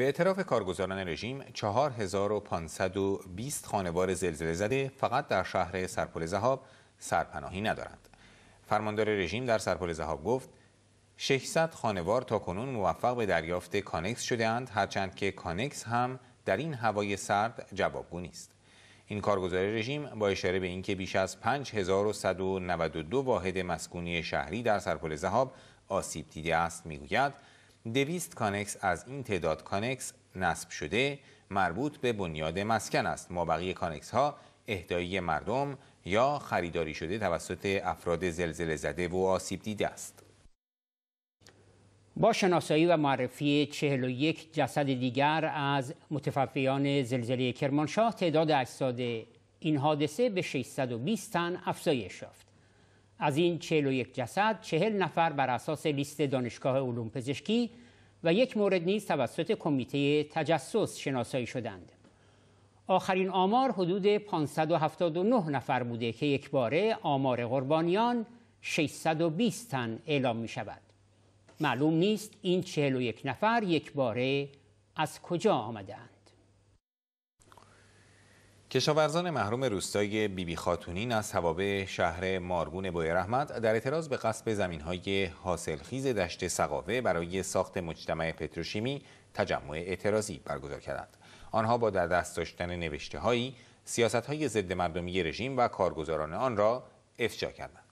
به اعتراف کارگزاران رژیم 4520 خانوار زلزله زده فقط در شهر سرپل زهاب سرپناهی ندارند. فرماندار رژیم در سرپل زهاب گفت 600 خانوار تا کنون موفق به دریافت کانکس شده اند هرچند که کانکس هم در این هوای سرد جوابگو نیست. این کارگزار رژیم با اشاره به اینکه بیش از 5192 واحد مسکونی شهری در سرپل زهاب آسیب دیده است میگوید دویست کانکس از این تعداد کانکس نصب شده مربوط به بنیاد مسکن است مابقی کانکس ها اهدایی مردم یا خریداری شده توسط افراد زلزله زده و آسیب دیده است با شناسایی و معرفی 41 جسد دیگر از متفقیان زلزله کرمانشاه تعداد اجساد این حادثه به 620 تن افزایش یافت از این 41 جسد 40 نفر بر اساس لیست دانشگاه علوم پزشکی و یک مورد نیز توسط کمیته تجسس شناسایی شدند. آخرین آمار حدود 579 نفر بوده که یک باره آمار قربانیان 620 تن اعلام می شود. معلوم نیست این 41 نفر یک باره از کجا آمدند. کشاورزان محروم روستای بیبی خاتونین از توابع شهر مارگون بوی رحمت در اعتراض به غصب زمینهای حاصلخیز دشت سقاوه برای ساخت مجتمع پتروشیمی تجمع اعتراضی برگزار کردند. آنها با در دست داشتن نوشته هایی سیاست های ضد مردمی رژیم و کارگزاران آن را افشا کردند.